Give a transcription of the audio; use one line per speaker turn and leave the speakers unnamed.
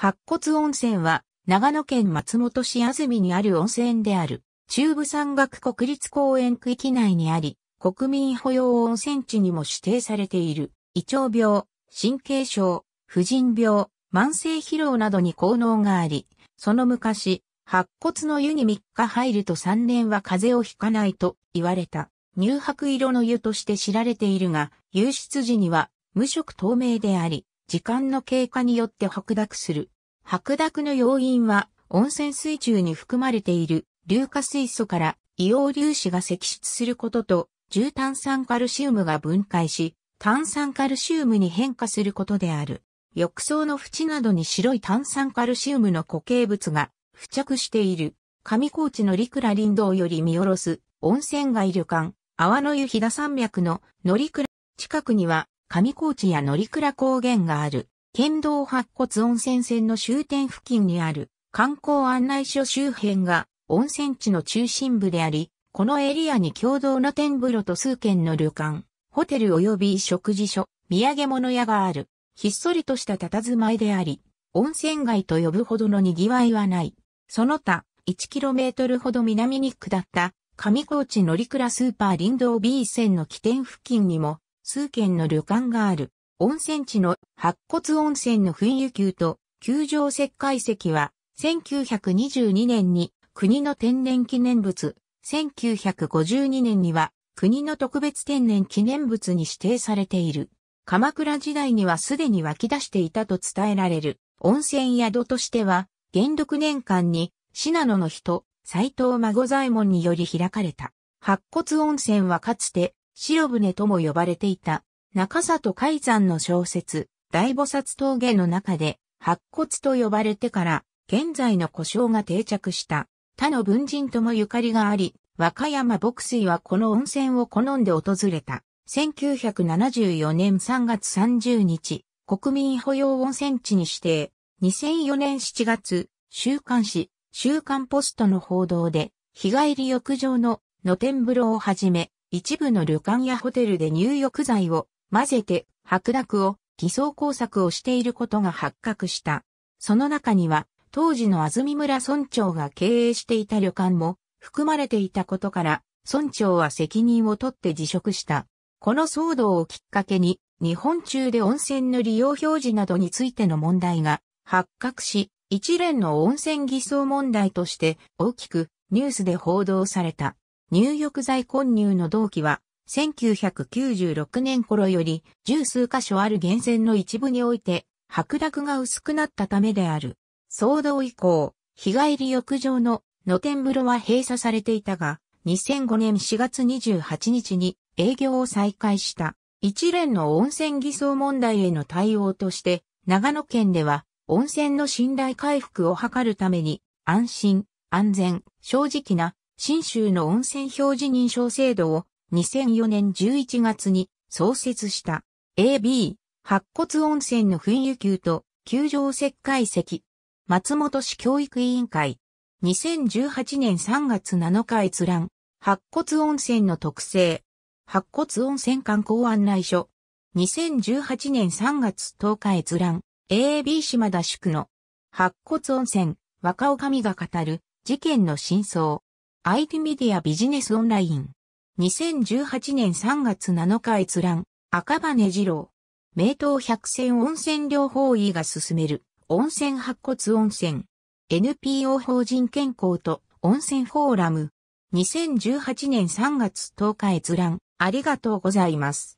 白骨温泉は、長野県松本市安住にある温泉である、中部山岳国立公園区域内にあり、国民保養温泉地にも指定されている、胃腸病、神経症、婦人病、慢性疲労などに効能があり、その昔、白骨の湯に3日入ると3年は風邪をひかないと言われた、乳白色の湯として知られているが、湧出時には無色透明であり、時間の経過によって白濁する。白濁の要因は、温泉水中に含まれている硫化水素から硫黄粒子が析出することと、重炭酸カルシウムが分解し、炭酸カルシウムに変化することである。浴槽の縁などに白い炭酸カルシウムの固形物が付着している。上高地のリクラ林道より見下ろす温泉街旅館、阿波の湯飛騨山脈の乗倉近くには上高地や乗倉高原がある、県道白骨温泉線の終点付近にある観光案内所周辺が温泉地の中心部であり、このエリアに共同の天風呂と数軒の旅館、ホテル及び食事所、土産物屋がある、ひっそりとした佇まいであり、温泉街と呼ぶほどの賑わいはない。その他、1km ほど南に下った、上高地乗倉スーパー林道 B 線の起点付近にも、数軒の旅館がある。温泉地の白骨温泉の噴油球と球場石灰石は1922年に国の天然記念物、1952年には国の特別天然記念物に指定されている。鎌倉時代にはすでに湧き出していたと伝えられる温泉宿としては、元禄年間に信濃の人、斎藤孫左衛門により開かれた。白骨温泉はかつて白船とも呼ばれていた、中里海山の小説、大菩薩峠の中で、白骨と呼ばれてから、現在の故障が定着した、他の文人ともゆかりがあり、和歌山牧水はこの温泉を好んで訪れた。1974年3月30日、国民保養温泉地に指定。2004年7月、週刊誌、週刊ポストの報道で、日帰り浴場の露天風呂をはじめ、一部の旅館やホテルで入浴剤を混ぜて白濁を偽装工作をしていることが発覚した。その中には当時の安住村村長が経営していた旅館も含まれていたことから村長は責任を取って辞職した。この騒動をきっかけに日本中で温泉の利用表示などについての問題が発覚し、一連の温泉偽装問題として大きくニュースで報道された。入浴剤混入の同期は、1996年頃より、十数箇所ある源泉の一部において、白濁が薄くなったためである。騒動以降、日帰り浴場の露天風呂は閉鎖されていたが、2005年4月28日に営業を再開した。一連の温泉偽装問題への対応として、長野県では温泉の信頼回復を図るために、安心、安全、正直な新州の温泉表示認証制度を2004年11月に創設した AB 白骨温泉の噴油球と球場石灰石松本市教育委員会2018年3月7日閲覧白骨温泉の特性白骨温泉観光案内所2018年3月10日閲覧 AB 島田宿の白骨温泉若女将が語る事件の真相 IT メディアビジネスオンライン。2018年3月7日閲覧。赤羽二郎。名湯百選温泉療法医が進める。温泉白骨温泉。NPO 法人健康と温泉フォーラム。2018年3月10日閲覧。ありがとうございます。